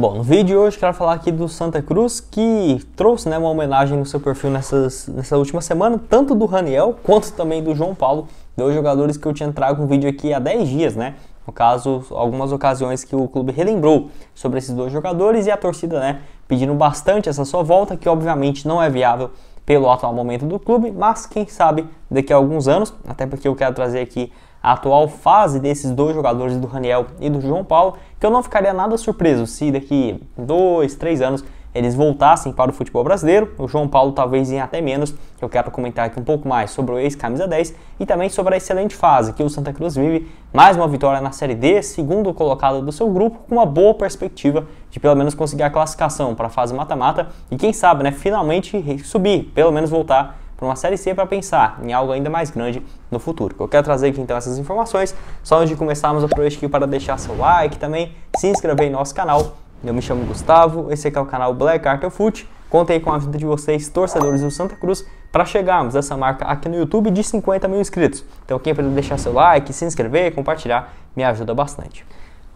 Bom, no vídeo de hoje quero falar aqui do Santa Cruz que trouxe né, uma homenagem no seu perfil nessas, nessa última semana, tanto do Raniel quanto também do João Paulo, dois jogadores que eu tinha trago um vídeo aqui há 10 dias, né? No caso, algumas ocasiões que o clube relembrou sobre esses dois jogadores e a torcida, né, pedindo bastante essa sua volta, que obviamente não é viável pelo atual momento do clube, mas quem sabe daqui a alguns anos, até porque eu quero trazer aqui a atual fase desses dois jogadores, do Raniel e do João Paulo, que eu não ficaria nada surpreso se daqui dois, três anos eles voltassem para o futebol brasileiro, o João Paulo talvez em até menos, eu quero comentar aqui um pouco mais sobre o ex-camisa 10 e também sobre a excelente fase que o Santa Cruz vive, mais uma vitória na Série D, segundo colocado do seu grupo, com uma boa perspectiva de pelo menos conseguir a classificação para a fase mata-mata e quem sabe, né, finalmente subir, pelo menos voltar para uma série C para pensar em algo ainda mais grande no futuro. Eu quero trazer aqui então essas informações. Só antes de começarmos, aproveite aqui para deixar seu like também, se inscrever em nosso canal. Eu me chamo Gustavo, esse aqui é o canal Black Carter Foot. Contei com a ajuda de vocês, torcedores do Santa Cruz, para chegarmos a essa marca aqui no YouTube de 50 mil inscritos. Então quem puder deixar seu like, se inscrever, compartilhar, me ajuda bastante.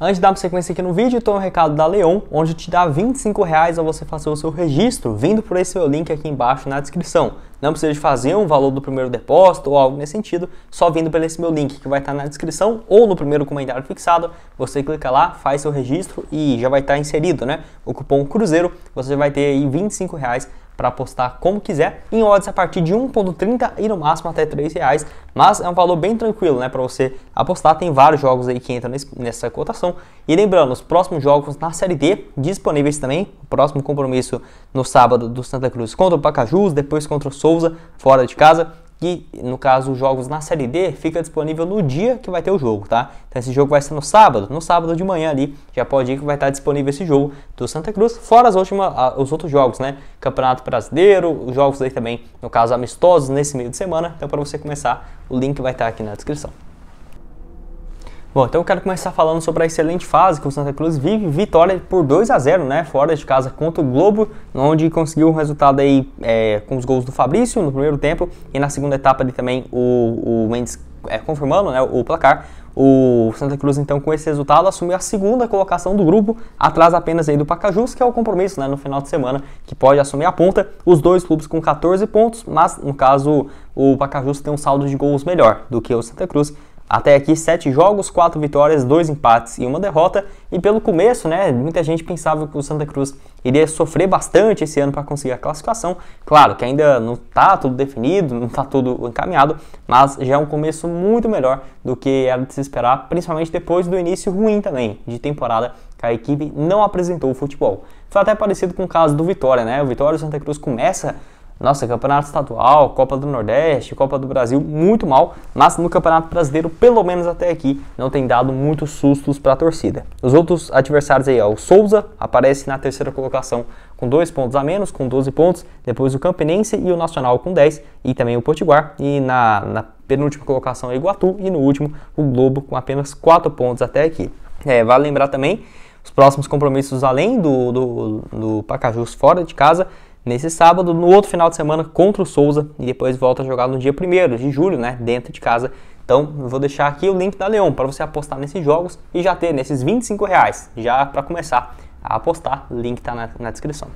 Antes de darmos sequência aqui no vídeo, tem um recado da Leon, onde te dá 25 reais ao você fazer o seu registro, vindo por esse meu link aqui embaixo na descrição. Não precisa de fazer um valor do primeiro depósito ou algo nesse sentido, só vindo por esse meu link que vai estar na descrição ou no primeiro comentário fixado. Você clica lá, faz seu registro e já vai estar inserido, né? O cupom Cruzeiro, você vai ter aí 25 reais para apostar como quiser, em odds a partir de 1.30 e no máximo até 3 reais, mas é um valor bem tranquilo, né, para você apostar, tem vários jogos aí que entram nessa cotação, e lembrando, os próximos jogos na Série D, disponíveis também, o próximo compromisso no sábado do Santa Cruz contra o Pacajus, depois contra o Souza, fora de casa, que no caso os jogos na Série D fica disponível no dia que vai ter o jogo, tá? Então esse jogo vai ser no sábado, no sábado de manhã ali, já pode ir que vai estar disponível esse jogo do Santa Cruz, fora as últimas, os outros jogos, né? Campeonato Brasileiro, os jogos aí também, no caso amistosos nesse meio de semana, então para você começar, o link vai estar aqui na descrição. Bom, então eu quero começar falando sobre a excelente fase que o Santa Cruz vive, vitória por 2 a 0 né, fora de casa contra o Globo, onde conseguiu um resultado aí é, com os gols do Fabrício no primeiro tempo e na segunda etapa ali também o, o Mendes é, confirmando né, o placar. O Santa Cruz, então, com esse resultado, assumiu a segunda colocação do grupo, atrás apenas aí do Pacajus, que é o compromisso né, no final de semana, que pode assumir a ponta. Os dois clubes com 14 pontos, mas no caso o Pacajus tem um saldo de gols melhor do que o Santa Cruz, até aqui, 7 jogos, 4 vitórias, 2 empates e uma derrota. E pelo começo, né, muita gente pensava que o Santa Cruz iria sofrer bastante esse ano para conseguir a classificação. Claro que ainda não está tudo definido, não está tudo encaminhado, mas já é um começo muito melhor do que era de se esperar, principalmente depois do início ruim também de temporada que a equipe não apresentou o futebol. Foi até parecido com o caso do Vitória, né? O Vitória e o Santa Cruz começa nossa, campeonato estadual, Copa do Nordeste, Copa do Brasil, muito mal, mas no Campeonato Brasileiro, pelo menos até aqui, não tem dado muitos sustos para a torcida. Os outros adversários aí, ó, o Souza aparece na terceira colocação com dois pontos a menos, com 12 pontos, depois o Campinense e o Nacional com 10, e também o Potiguar, e na, na penúltima colocação o é Iguatu, e no último o Globo com apenas 4 pontos até aqui. É, vale lembrar também os próximos compromissos além do, do, do Pacajus fora de casa nesse sábado, no outro final de semana contra o Souza e depois volta a jogar no dia 1 de julho, né, dentro de casa. Então, eu vou deixar aqui o link da Leão para você apostar nesses jogos e já ter nesses 25 reais, já para começar a apostar. Link está na, na descrição.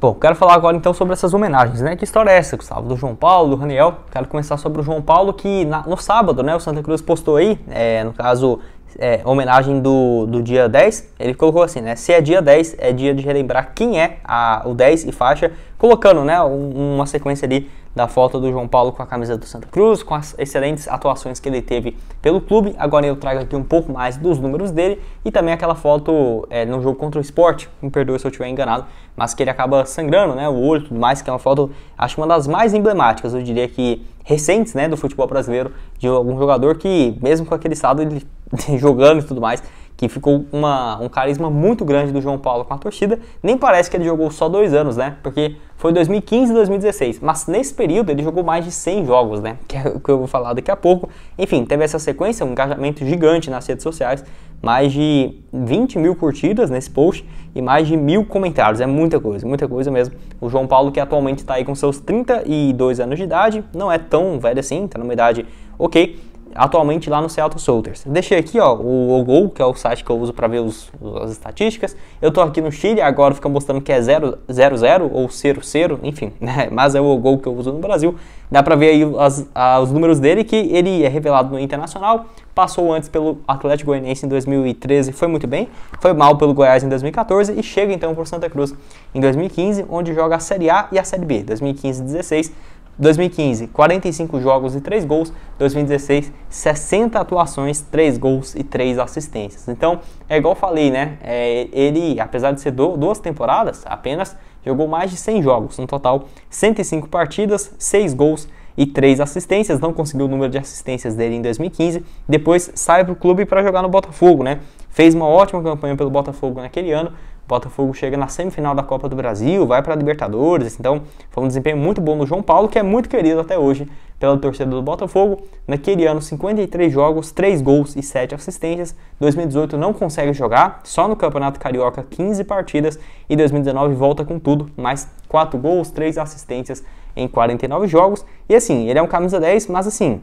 Bom, quero falar agora então sobre essas homenagens, né? Que história é essa, Gustavo? Do João Paulo, do Raniel. Quero começar sobre o João Paulo, que na, no sábado, né? O Santa Cruz postou aí, é, no caso, é, homenagem do, do dia 10, ele colocou assim, né? Se é dia 10, é dia de relembrar quem é a, o 10 e faixa, colocando, né, um, uma sequência ali da foto do João Paulo com a camisa do Santa Cruz, com as excelentes atuações que ele teve pelo clube. Agora eu trago aqui um pouco mais dos números dele e também aquela foto é, no jogo contra o esporte, me perdoe se eu estiver enganado, mas que ele acaba sangrando, né, o olho e tudo mais, que é uma foto, acho uma das mais emblemáticas, eu diria que recentes, né, do futebol brasileiro, de algum jogador que, mesmo com aquele estado, ele jogando e tudo mais, que ficou uma, um carisma muito grande do João Paulo com a torcida. Nem parece que ele jogou só dois anos, né? Porque foi 2015 e 2016, mas nesse período ele jogou mais de 100 jogos, né? Que é o que eu vou falar daqui a pouco. Enfim, teve essa sequência, um engajamento gigante nas redes sociais, mais de 20 mil curtidas nesse post e mais de mil comentários. É muita coisa, muita coisa mesmo. O João Paulo, que atualmente está aí com seus 32 anos de idade, não é tão velho assim, está numa idade ok, atualmente lá no Seattle Soldiers. Deixei aqui ó, o Ogol, que é o site que eu uso para ver os, as estatísticas. Eu estou aqui no Chile, agora fica mostrando que é 00 ou 00, enfim, né? mas é o Ogol que eu uso no Brasil. Dá para ver aí as, a, os números dele, que ele é revelado no Internacional, passou antes pelo Atlético Goianiense em 2013, foi muito bem, foi mal pelo Goiás em 2014 e chega então para Santa Cruz em 2015, onde joga a Série A e a Série B. 2015-16 2015, 45 jogos e 3 gols. 2016, 60 atuações, 3 gols e 3 assistências. Então, é igual falei, né? É, ele, apesar de ser do, duas temporadas, apenas jogou mais de 100 jogos. No total, 105 partidas, 6 gols e 3 assistências. Não conseguiu o número de assistências dele em 2015. Depois sai para o clube para jogar no Botafogo, né? Fez uma ótima campanha pelo Botafogo naquele ano, Botafogo chega na semifinal da Copa do Brasil, vai para a Libertadores, assim, então foi um desempenho muito bom no João Paulo, que é muito querido até hoje pela torcida do Botafogo. Naquele ano, 53 jogos, 3 gols e 7 assistências. 2018 não consegue jogar, só no Campeonato Carioca 15 partidas e 2019 volta com tudo, mais 4 gols, 3 assistências em 49 jogos. E assim, ele é um camisa 10, mas assim,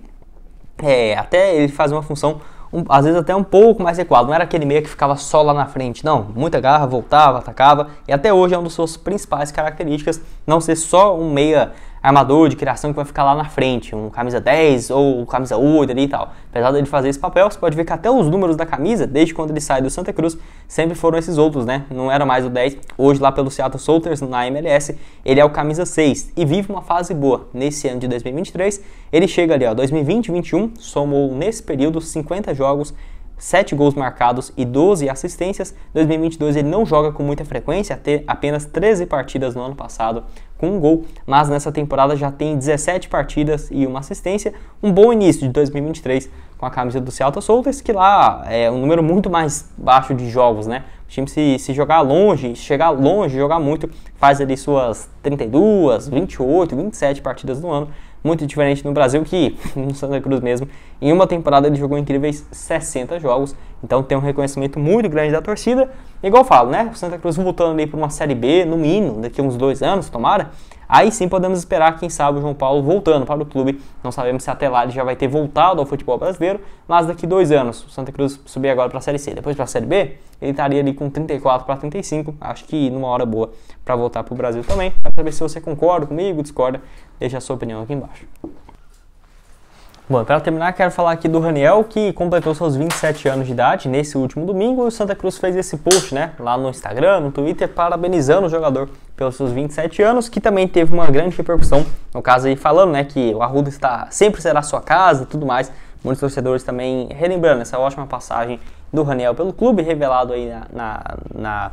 é, até ele faz uma função um, às vezes até um pouco mais recuado. Não era aquele meia que ficava só lá na frente, não. Muita garra, voltava, atacava. E até hoje é uma das suas principais características não ser só um meia armador de criação que vai ficar lá na frente, um camisa 10 ou camisa 8 ali e tal. Apesar dele fazer esse papel, você pode ver que até os números da camisa, desde quando ele sai do Santa Cruz, sempre foram esses outros, né? Não era mais o 10. Hoje, lá pelo Seattle Sounders, na MLS, ele é o camisa 6 e vive uma fase boa. Nesse ano de 2023, ele chega ali, ó, 2020 2021 somou nesse período 50 jogos, 7 gols marcados e 12 assistências. 2022 ele não joga com muita frequência, ter apenas 13 partidas no ano passado com um gol, mas nessa temporada já tem 17 partidas e uma assistência. Um bom início de 2023 com a camisa do Celta Soltas, que lá é um número muito mais baixo de jogos, né? O time se, se jogar longe, chegar longe, jogar muito, faz ali suas 32, 28, 27 partidas no ano muito diferente no Brasil, que no Santa Cruz mesmo, em uma temporada ele jogou incríveis 60 jogos, então tem um reconhecimento muito grande da torcida. Igual eu falo, né? O Santa Cruz voltando ali para uma Série B, no mínimo, daqui a uns dois anos, tomara. Aí sim podemos esperar, quem sabe, o João Paulo voltando para o clube. Não sabemos se até lá ele já vai ter voltado ao futebol brasileiro, mas daqui dois anos, o Santa Cruz subir agora para a Série C, depois para a Série B, ele estaria ali com 34 para 35, acho que numa hora boa para voltar para o Brasil também. Para saber se você concorda comigo, discorda, deixa a sua opinião aqui embaixo. Bom, para terminar, quero falar aqui do Raniel, que completou seus 27 anos de idade nesse último domingo. E o Santa Cruz fez esse post, né, lá no Instagram, no Twitter, parabenizando o jogador pelos seus 27 anos, que também teve uma grande repercussão. No caso aí, falando, né, que o Arruda está, sempre será sua casa tudo mais. Muitos torcedores também relembrando essa ótima passagem do Raniel pelo clube, revelado aí na, na, na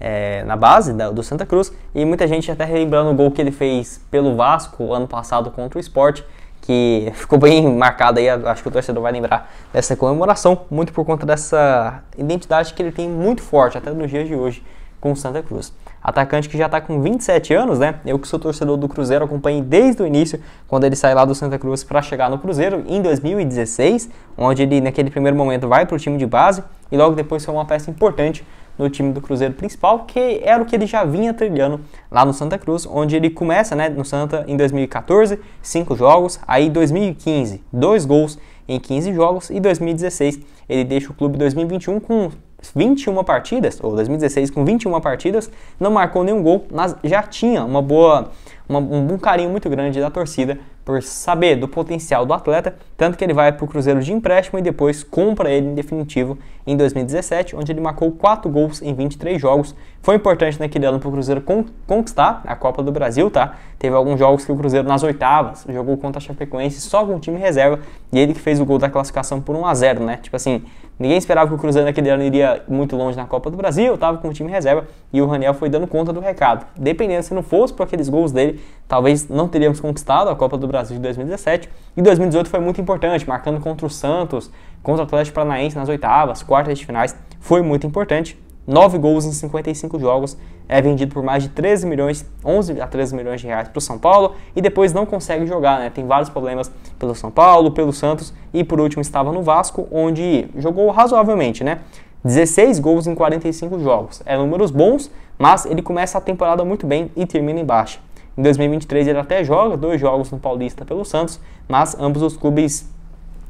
é, na base da, do Santa Cruz e muita gente até relembrando o gol que ele fez pelo Vasco ano passado contra o Sport que ficou bem marcada aí, acho que o torcedor vai lembrar dessa comemoração, muito por conta dessa identidade que ele tem muito forte até nos dias de hoje com o Santa Cruz. Atacante que já está com 27 anos, né? Eu que sou torcedor do Cruzeiro acompanhei desde o início, quando ele sai lá do Santa Cruz para chegar no Cruzeiro em 2016, onde ele naquele primeiro momento vai para o time de base e logo depois foi uma peça importante no time do Cruzeiro principal, que era o que ele já vinha trilhando lá no Santa Cruz, onde ele começa né, no Santa em 2014, cinco jogos, aí 2015, dois gols em 15 jogos, e 2016 ele deixa o clube 2021 com 21 partidas, ou 2016 com 21 partidas, não marcou nenhum gol, mas já tinha uma boa, uma, um carinho muito grande da torcida por saber do potencial do atleta, tanto que ele vai para o Cruzeiro de empréstimo e depois compra ele em definitivo em 2017, onde ele marcou 4 gols em 23 jogos. Foi importante naquele ano para o Cruzeiro conquistar a Copa do Brasil, tá? Teve alguns jogos que o Cruzeiro nas oitavas jogou contra a Chapecoense só com o time reserva e ele que fez o gol da classificação por 1 a 0, né? Tipo assim, Ninguém esperava que o Cruzeiro naquele ano iria muito longe na Copa do Brasil, estava com o time reserva e o Raniel foi dando conta do recado. Dependendo, se não fosse por aqueles gols dele, talvez não teríamos conquistado a Copa do Brasil de 2017. E 2018 foi muito importante, marcando contra o Santos, contra o Atlético Paranaense nas oitavas, quartas de finais, foi muito importante. 9 gols em 55 jogos, é vendido por mais de 13 milhões, 11 a 13 milhões de reais para o São Paulo e depois não consegue jogar, né? Tem vários problemas pelo São Paulo, pelo Santos e por último estava no Vasco, onde jogou razoavelmente, né? 16 gols em 45 jogos. É números bons, mas ele começa a temporada muito bem e termina em baixa. Em 2023 ele até joga dois jogos no Paulista pelo Santos, mas ambos os clubes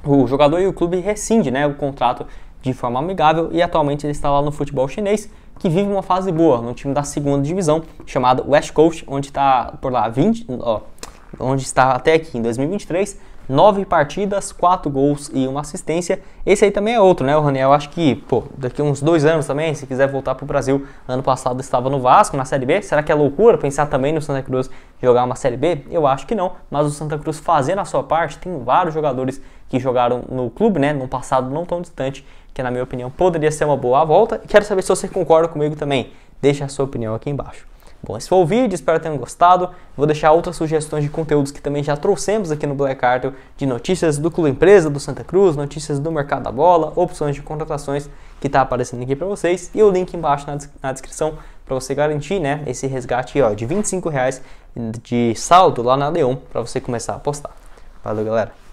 o jogador e o clube rescindem né, o contrato de forma amigável e atualmente ele está lá no futebol chinês, que vive uma fase boa no time da segunda divisão, chamado West Coast, onde está por lá 20, ó, onde está até aqui em 2023, nove partidas, quatro gols e uma assistência. Esse aí também é outro, né, o Raniel? Acho que, pô, daqui uns dois anos também, se quiser voltar para o Brasil, ano passado estava no Vasco, na Série B. Será que é loucura pensar também no Santa Cruz jogar uma Série B? Eu acho que não, mas o Santa Cruz fazendo a sua parte, tem vários jogadores que jogaram no clube, né, num passado não tão distante, que na minha opinião poderia ser uma boa volta. E quero saber se você concorda comigo também. Deixe a sua opinião aqui embaixo. Bom, esse foi o vídeo, espero que tenham gostado. Vou deixar outras sugestões de conteúdos que também já trouxemos aqui no Black Cartel, de notícias do Clube Empresa, do Santa Cruz, notícias do mercado da bola, opções de contratações que está aparecendo aqui para vocês e o link embaixo na, na descrição para você garantir né, esse resgate ó, de 25 reais de saldo lá na Leon para você começar a apostar. Valeu, galera!